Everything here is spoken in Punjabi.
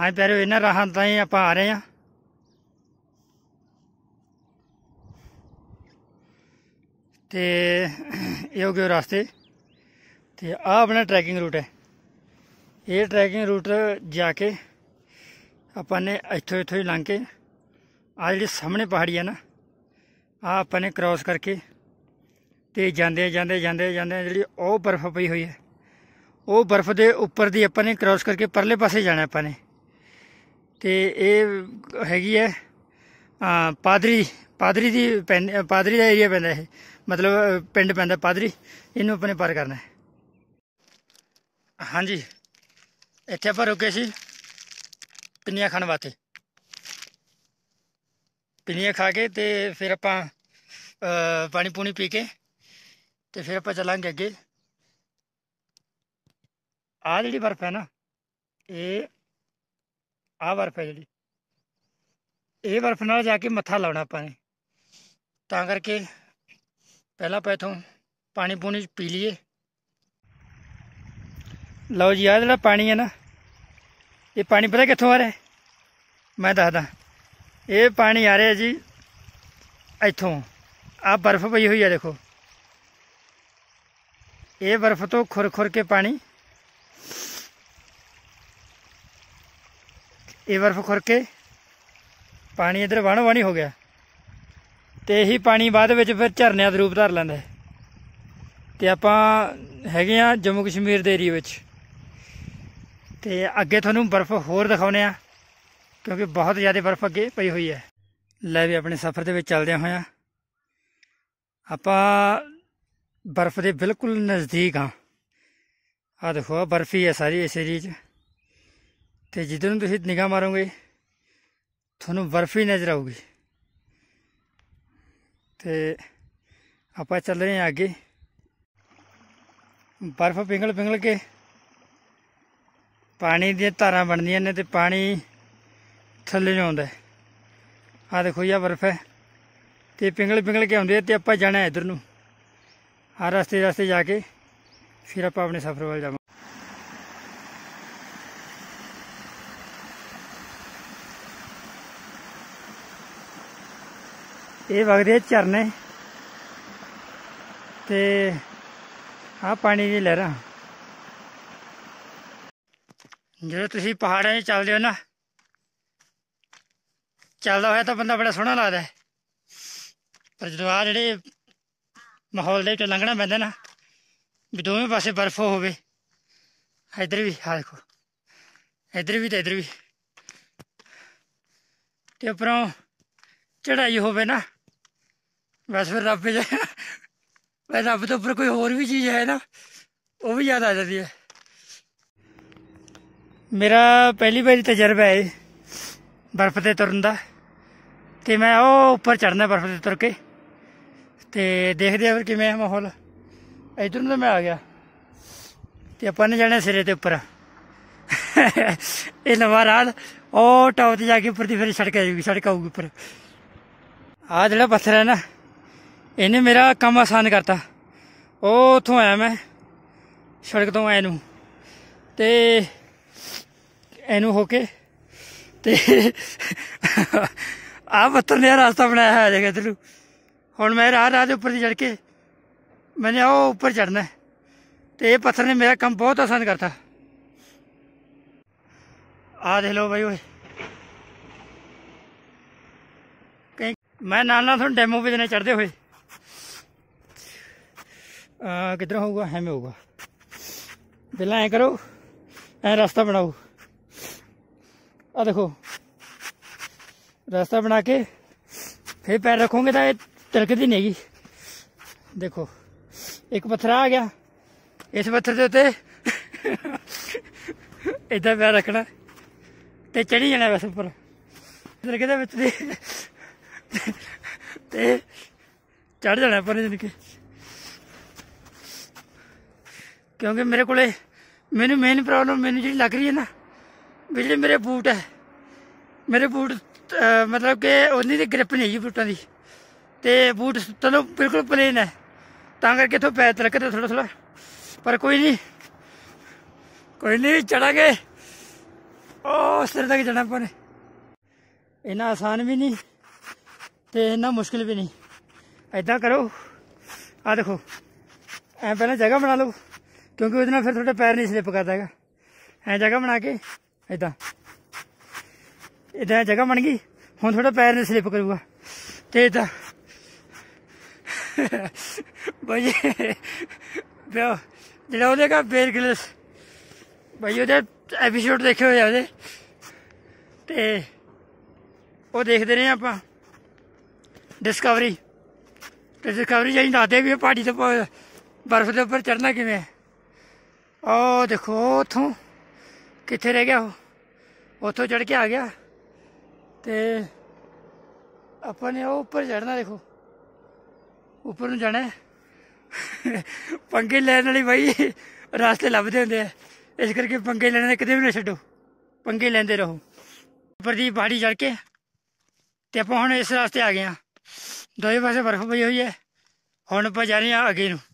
ਹਾਂ ਪਿਆਰੇ ਇਹਨਾਂ ਰਾਹਾਂ ਤਾਂ ਹੀ ਆਪਾਂ ਆ ਰਹੇ ਆ ਤੇ ਇਹ ਉਹ ਗਏ ਰਸਤੇ ਤੇ ਆ ਆਪਣਾ ਟਰੈਕਿੰਗ ਰੂਟ ਹੈ ਇਹ ਟਰੈਕਿੰਗ ਰੂਟ ਜਾ ਕੇ ਆਪਾਂ ਨੇ ਇੱਥੋਂ ਇੱਥੋਂ ਹੀ ਲੰਘ ਕੇ ਆ ਜਿਹੜੀ ਸਾਹਮਣੇ ਪਹਾੜੀ ਹੈ ਨਾ ਆ ਆਪਾਂ ਨੇ ਕ੍ਰਾਸ ਕਰਕੇ ਤੇ ਜਾਂਦੇ ਜਾਂਦੇ ਜਾਂਦੇ ਜਾਂਦੇ ਜਿਹੜੀ ਉਹ ਬਰਫ਼ ਪਈ ਹੋਈ ਹੈ ਉਹ ਬਰਫ਼ ਦੇ ਉੱਪਰ ਦੀ ਆਪਾਂ ਨੇ ਕ੍ਰਾਸ ਕਰਕੇ ਪਰਲੇ ਪਾਸੇ ਜਾਣਾ ਆਪਾਂ ਨੇ ਤੇ ਇਹ ਹੈਗੀ ਹੈ ਪਾਦਰੀ ਪਾਦਰੀ ਦੀ ਪਾਦਰੀ ਦਾ ਏਰੀਆ ਪੈਂਦਾ ਇਹ ਮਤਲਬ ਪਿੰਡ ਪੈਂਦਾ ਪਾਦਰੀ ਇਹਨੂੰ ਆਪਣੇ ਪਾਰ ਕਰਨਾ ਹੈ ਹਾਂਜੀ ਇੱਥੇ ਆਪਾਂ ਰੁਕੇ ਸੀ ਪਿੰਨੀਆਂ ਖਾਣ ਵਾਸਤੇ ਪਿੰਨੀਆਂ ਖਾ ਕੇ ਤੇ ਫਿਰ ਆਪਾਂ ਪਾਣੀ ਪੂਣੀ ਪੀ ਕੇ ਤੇ ਫਿਰ ਆਪਾਂ ਚੱਲਾਂਗੇ ਅੱਗੇ ਆ ਜਿਹੜੀ ਬਰਫ਼ ਹੈ ਨਾ ਇਹ ਆ ਵਰਫ ਹੈ ਜਿਹੜੀ ਇਹ ਬਰਫ ਨਾਲ ਜਾ ਕੇ ਮੱਥਾ ਲਾਉਣਾ ਆਪਾਂ ਨੇ ਤਾਂ ਕਰਕੇ ਪਹਿਲਾਂ ਪਾ ਇਥੋਂ ਪਾਣੀ ਪੂਣੀ ਪੀ ਲਈਏ ਲਓ ਜੀ ਆ ਜਿਹੜਾ ਪਾਣੀ ਹੈ ਨਾ ਇਹ ਪਾਣੀ ਪਤਾ ਕਿੱਥੋਂ ਆ ਰਿਹਾ ਮੈਂ ਦੱਸਦਾ ਇਹ ਪਾਣੀ ਆ ਰਿਹਾ ਜੀ ਇੱਥੋਂ ਆ ਬਰਫ਼ ਪਈ ਹੋਈ ਆ ਦੇਖੋ ਇਹ ਬਰਫ਼ ਤੋਂ ਖੁਰ ਖੁਰ ਕੇ ਪਾਣੀ ਇਹ ਬਰਫ਼ ਖੁਰ ਕੇ ਪਾਣੀ ਇਧਰ ਵਣ ਵਣੀ ਹੋ ਗਿਆ ਤੇ ਇਹੀ ਪਾਣੀ ਬਾਅਦ ਵਿੱਚ ਫਿਰ ਝਰਨਿਆਂ ਦੇ ਰੂਪ ਧਰ ਲੈਂਦਾ ਤੇ ਆਪਾਂ ਹੈਗੇ ਆ ਜੰਮੂ ਕਸ਼ਮੀਰ ਦੇ ਏਰੀਆ ਵਿੱਚ ਤੇ ਅੱਗੇ ਤੁਹਾਨੂੰ ਬਰਫ਼ ਹੋਰ ਦਿਖਾਉਨੇ ਆ ਕਿਉਂਕਿ ਬਹੁਤ ਜ਼ਿਆਦਾ ਬਰਫ਼ ਅੱਗੇ ਪਈ ਹੋਈ ਹੈ ਲੈ ਵੀ ਆਪਣੇ ਸਫ਼ਰ ਦੇ ਵਿੱਚ ਚੱਲਦਿਆਂ ਹੋਇਆ ਆਪਾਂ ਬਰਫ਼ ਦੇ ਬਿਲਕੁਲ ਨਜ਼ਦੀਕ ਆ ਆ ਦੇਖੋ ਬਰਫੀ ਹੈ ਸਾਰੀ ਇਸ ਏਰੀਆ 'ਚ ਤੇ ਜਿੱਧਰ ਤੁਸੀਂ ਨਿਗਾਹ ਮਾਰੋਗੇ ਤੁਹਾਨੂੰ ਬਰਫੀ ਨਜ਼ਰ ਆਊਗੀ ਤੇ ਆਪਾਂ ਚੱਲ ਰਹੇ ਹਾਂ ਅੱਗੇ ਬਰਫ਼ ਪਿੰਗਲ ਪਿੰਗਲ ਕੇ ਪਾਣੀ ਦੀਆਂ ਧਾਰਾਂ ਬਣਦੀਆਂ ਨੇ ਤੇ ਪਾਣੀ ਥੱਲੇ ਨੂੰ ਆਉਂਦਾ ਆ ਦੇਖੋ ਇਹ ਬਰਫ਼ ਹੈ ਤੇ ਪਿੰਗਲ ਪਿੰਗਲ ਕੇ ਆਉਂਦੇ ਤੇ ਆਪਾਂ ਜਾਣਾ ਇਧਰ ਨੂੰ ਆ ਰਸਤੇ ਰਸਤੇ ਜਾ ਕੇ ਫਿਰ ਆਪਾਂ ਆਪਣੇ ਸਫ਼ਰ ਵੱਲ ਜਾਵਾਂਗੇ ਇਹ ਵਗਦੇ ਝਰਨੇ ਤੇ ਆ ਪਾਣੀ ਦੀ ਲਹਿਰਾਂ ਜਦੋਂ ਤੁਸੀਂ ਪਹਾੜਾਂ 'ਚ ਚੱਲਦੇ ਹੋ ਨਾ ਚੱਲਦਾ ਹੋਇਆ ਤਾਂ ਬੰਦਾ ਬੜਾ ਸੋਹਣਾ ਲੱਗਦਾ ਪਰ ਜਦੋਂ ਆ ਜਿਹੜੇ ਮਾਹੌਲ ਦੇ ਵਿੱਚ ਲੰਘਣਾ ਪੈਂਦਾ ਨਾ ਵੀ ਦੋਵੇਂ ਪਾਸੇ ਬਰਫ਼ ਹੋਵੇ ਇਧਰ ਵੀ ਆ ਦੇਖੋ ਇਧਰ ਵੀ ਤੇ ਇਧਰ ਵੀ ਤੇ ਉਪਰੋਂ ਚੜਾਈ ਹੋਵੇ ਨਾ ਬਸ ਫਿਰ ਰੱਬ ਜੀ ਮੈਂ ਰੱਬ ਤੋਂ ਉੱਪਰ ਕੋਈ ਹੋਰ ਵੀ ਚੀਜ਼ ਹੈ ਨਾ ਉਹ ਵੀ ਯਾਦ ਆ ਜਾਂਦੀ ਹੈ ਮੇਰਾ ਪਹਿਲੀ ਵਾਰੀ ਤਜਰਬਾ ਹੈ ਬਰਫ਼ ਤੇ ਤੁਰਨ ਦਾ ਤੇ ਮੈਂ ਉਹ ਉੱਪਰ ਚੜਨਾ ਬਰਫ਼ ਤੇ ਤੁਰ ਕੇ ਤੇ ਦੇਖਦੇ ਆ ਫਿਰ ਕਿਵੇਂ ਹੈ ਮਾਹੌਲ ਇਧਰ ਨੂੰ ਤਾਂ ਮੈਂ ਆ ਗਿਆ ਤੇ ਆਪਾਂ ਨੇ ਜਾਣਾ ਸਿਰੇ ਤੇ ਉੱਪਰ ਇਹ ਨਵਾਂ ਰਾਲ ਉਹ ਟੌਪ ਤੇ ਜਾ ਕੇ ਉੱਪਰ ਦੀ ਫਿਰ ਸੜਕ ਆਊਗੀ ਸੜਕ ਆਊਗੀ ਉੱਪਰ ਆ ਜਿਹੜਾ ਪੱਥਰ ਹੈ ਨਾ ਇਹਨੇ ਮੇਰਾ ਕੰਮ ਆਸਾਨ ਕਰਤਾ ਉਹ ਉਥੋਂ ਆਇਆ ਮੈਂ ਸੜਕ ਤੋਂ ਆਇਆ ਨੂੰ ਤੇ ਇਹਨੂੰ ਹੋ ਕੇ ਤੇ ਆ ਪੱਥਰ ਨੇ ਰਸਤਾ ਬਣਾਇਆ ਹੈ ਜਗਤ ਨੂੰ ਹੁਣ ਮੈਂ ਰਾਹ ਰਾਹ ਦੇ ਉੱਪਰ ਚੜ ਕੇ ਮੈਨੇ ਉਹ ਉੱਪਰ ਚੜਨਾ ਤੇ ਇਹ ਪੱਥਰ ਨੇ ਮੇਰਾ ਕੰਮ ਬਹੁਤ ਆਸਾਨ ਕਰਤਾ ਆ ਦੇਖ ਲਓ ਬਾਈ ਓਏ ਮੈਂ ਨਾਲ ਨਾਲ ਤੁਹਾਨੂੰ ਡੈਮੋ ਵੀ ਦੇਣਾ ਚੜਦੇ ਹੋਏ ਕਿੱਧਰ ਹੋਊਗਾ ਐਵੇਂ ਹੋਊਗਾ ਪਹਿਲਾਂ ਐ ਕਰੋ ਐ ਰਸਤਾ ਬਣਾਓ ਆ ਦੇਖੋ ਰਸਤਾ ਬਣਾ ਕੇ ਫੇਰ ਪੈਰ ਰੱਖੋਗੇ ਤਾਂ ਇਹ ਤਿਲਕਦੀ ਨਹੀਂ ਹੈਗੀ ਦੇਖੋ ਇੱਕ ਪੱਥਰ ਆ ਗਿਆ ਇਸ ਪੱਥਰ ਦੇ ਉੱਤੇ ਇਦਾਂ ਪੈਰ ਰੱਖਣਾ ਤੇ ਚੜੀ ਜਾਣਾ ਬਸ ਉੱਪਰ ਇਧਰ ਕਿਹਦੇ ਵਿੱਚ ਤੇ ਚੜ ਜਾਣਾ ਪਰ ਜਨ ਕੇ ਕਿਉਂਕਿ ਮੇਰੇ ਕੋਲੇ ਮੈਨੂੰ ਮੇਨ ਪ੍ਰੋਬਲਮ ਮੈਨੂੰ ਜਿਹੜੀ ਲੱਗ ਰਹੀ ਹੈ ਨਾ ਜਿਹੜੇ ਮੇਰੇ ਬੂਟ ਹੈ ਮੇਰੇ ਬੂਟ ਮਤਲਬ ਕਿ ਉਹਨੀ ਦੀ ਗ੍ਰਿਪ ਨਹੀਂ ਹੈ ਬੂਟਾਂ ਦੀ ਤੇ ਬੂਟ ਚਲੋ ਬਿਲਕੁਲ ਪਲੇਨ ਹੈ ਤਾਂ ਕਰਕੇ ਇਥੋਂ ਪੈਰ ਤੇ ਥੋੜਾ ਥੋੜਾ ਪਰ ਕੋਈ ਨਹੀਂ ਕੋਈ ਨਹੀਂ ਚੜਾਂਗੇ ਉਹ ਸਿਰ ਤੱਕ ਜਾਣਾ ਪਰ ਇਹਨਾ ਆਸਾਨ ਵੀ ਨਹੀਂ ਤੇ ਇਹਨਾ ਮੁਸ਼ਕਿਲ ਵੀ ਨਹੀਂ ਐਦਾਂ ਕਰੋ ਆ ਦੇਖੋ ਐ ਪਹਿਲਾਂ ਜਗ੍ਹਾ ਬਣਾ ਲਓ ਕਿਉਂਕਿ ਉਹਦੇ ਨਾਲ ਫਿਰ ਤੁਹਾਡੇ ਪੈਰ ਨਹੀਂ ਸਲਿੱਪ ਕਰਦਾ ਹੈਗਾ ਐ ਜਗ੍ਹਾ ਬਣਾ ਕੇ ਇਦਾਂ ਇਦਾਂ ਜਗ੍ਹਾ ਬਣ ਗਈ ਹੁਣ ਤੁਹਾਡਾ ਪੈਰ ਨਹੀਂ ਸਲਿੱਪ ਕਰੂਗਾ ਤੇ ਇਦਾਂ ਬਈ ਬਿਓ ਜਿਹੜਾ ਉਹਦੇ ਦਾ ਫੇਰ ਗਲਸ ਬਈ ਉਹਦੇ ਐਪੀਸੋਡ ਦੇਖੇ ਹੋਏ ਆ ਉਹਦੇ ਤੇ ਉਹ ਦੇਖਦੇ ਨੇ ਆਪਾਂ ਡਿਸਕਵਰੀ ਤੇ ਡਿਸਕਵਰੀ ਜਾਈਂ ਦੱਸਦੇ ਵੀ ਇਹ ਪਹਾੜੀ ਤੇ ਬਰਫ਼ ਦੇ ਉੱਪਰ ਚੜਨਾ ਕਿਵੇਂ ਹੈ ਆਹ ਦੇਖੋ ਉਥੋਂ ਕਿੱਥੇ ਰਹਿ ਗਿਆ ਉਹ ਉਥੋਂ ਚੜ ਕੇ ਆ ਗਿਆ ਤੇ ਆਪਾਂ ਨੇ ਉਹ ਉੱਪਰ ਚੜਨਾ ਦੇਖੋ ਉੱਪਰ ਨੂੰ ਜਾਣਾ ਪੰਗੇ ਲੈਣ ਵਾਲੀ ਬਾਈ ਰਸਤੇ ਲੱਭਦੇ ਹੁੰਦੇ ਆ ਇਸ ਕਰਕੇ ਪੰਗੇ ਲੈਣੇ ਕਦੇ ਵੀ ਨਾ ਛੱਡੋ ਪੰਗੇ ਲੈਂਦੇ ਰਹੋ ਉੱਪਰ ਦੀ ਪਹਾੜੀ ਚੜ ਕੇ ਤੇ ਆਪਾਂ ਹੁਣ ਇਸ ਰਸਤੇ ਆ ਗਏ ਆ ਦੋਏ ਪਾਸੇ ਬਰਫ਼ ਪਈ ਹੋਈ ਹੈ ਹੁਣ ਆਪਾਂ ਜਾ ਰਹੇ ਆ ਅੱਗੇ ਨੂੰ